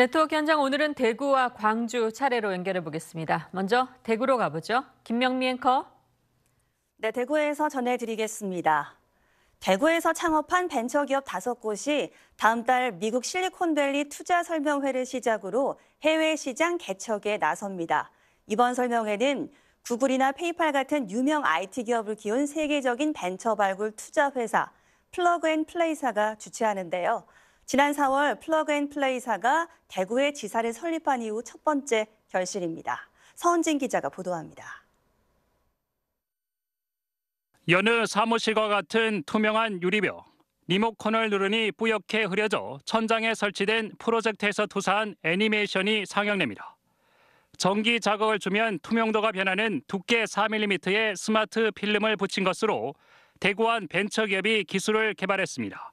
네트워크 현장 오늘은 대구와 광주 차례로 연결해 보겠습니다. 먼저 대구로 가보죠. 김명미 앵커. 네, 대구에서 전해드리겠습니다. 대구에서 창업한 벤처기업 다섯 곳이 다음 달 미국 실리콘밸리 투자 설명회를 시작으로 해외 시장 개척에 나섭니다. 이번 설명회는 구글이나 페이팔 같은 유명 IT 기업을 키운 세계적인 벤처 발굴 투자 회사 플러그 앤 플레이사가 주최하는데요. 지난 4월 플러그앤플레이사가 대구에 지사를 설립한 이후 첫 번째 결실입니다. 서은진 기자가 보도합니다. 여느 사무실과 같은 투명한 유리벽, 리모컨을 누르니 뿌옇게 흐려져 천장에 설치된 프로젝트에서 투사한 애니메이션이 상영됩니다. 전기 자극을 주면 투명도가 변하는 두께 4mm의 스마트 필름을 붙인 것으로 대구한 벤처기업이 기술을 개발했습니다.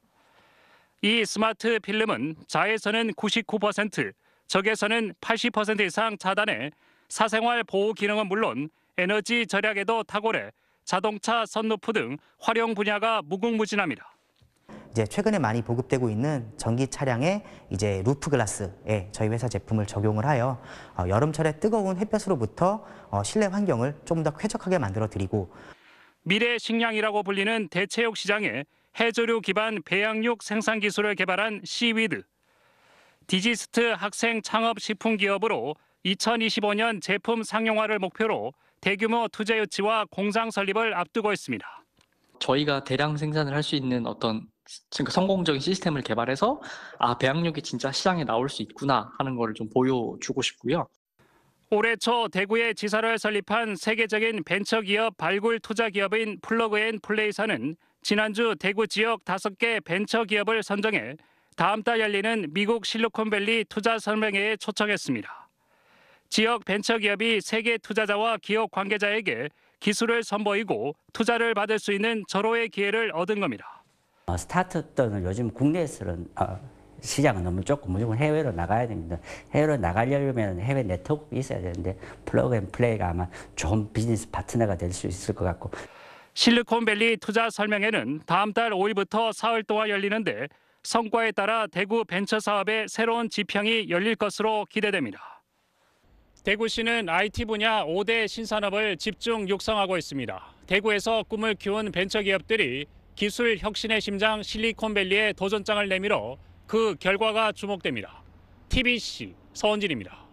이 스마트 필름은 자외선은 99%, 적외선은80% 이상 차단해 사생활 보호 기능은 물론 에너지 절약에도 탁월해 자동차 선루프 등 활용 분야가 무궁무진합니다. 이제 최근에 많이 보급되고 있는 전기 차량의 이제 루프 글라스에 저희 회사 제품을 적용을 하여 어, 여름철에 뜨거운 햇볕으로부터 어, 실내 환경을 좀더 쾌적하게 만들어 드리고 미래 식량이라고 불리는 대체육 시장에 해조류 기반 배양육 생산 기술을 개발한 시위드, 디지스트 학생 창업 식품 기업으로 2025년 제품 상용화를 목표로 대규모 투자 유치와 공장 설립을 앞두고 있습니다. 저희가 대량 생산을 할 수 있는 어떤 그러니까 성공적인 시스템을 개발해서 아 배양육이 진짜 시장에 나올 수 있구나 하는 것을 좀 보여주고 싶고요. 올해 초 대구에 지사를 설립한 세계적인 벤처기업 발굴 투자 기업인 플러그앤플레이사는 지난주 대구 지역 5개 벤처 기업을 선정해 다음 달 열리는 미국 실리콘밸리 투자 설명회에 초청했습니다. 지역 벤처 기업이 세계 투자자와 기업 관계자에게 기술을 선보이고 투자를 받을 수 있는 절호의 기회를 얻은 겁니다. 어, 스타트업들 요즘 국내에서는 어, 시장은 너무 좁고 무조건 해외로 나가야 됩니다. 해외로 나가려면 해외 네트워크 있어야 되는데 플러그 앤 플레이가 아마 좋은 비즈니스 파트너가 될 수 있을 것 같고 실리콘밸리 투자 설명회는 다음 달 5일부터 4월 동안 열리는데 성과에 따라 대구 벤처 사업의 새로운 지평이 열릴 것으로 기대됩니다. 대구시는 IT 분야 5대 신산업을 집중 육성하고 있습니다. 대구에서 꿈을 키운 벤처 기업들이 기술 혁신의 심장 실리콘밸리에 도전장을 내밀어 그 결과가 주목됩니다. TBC 서원진입니다.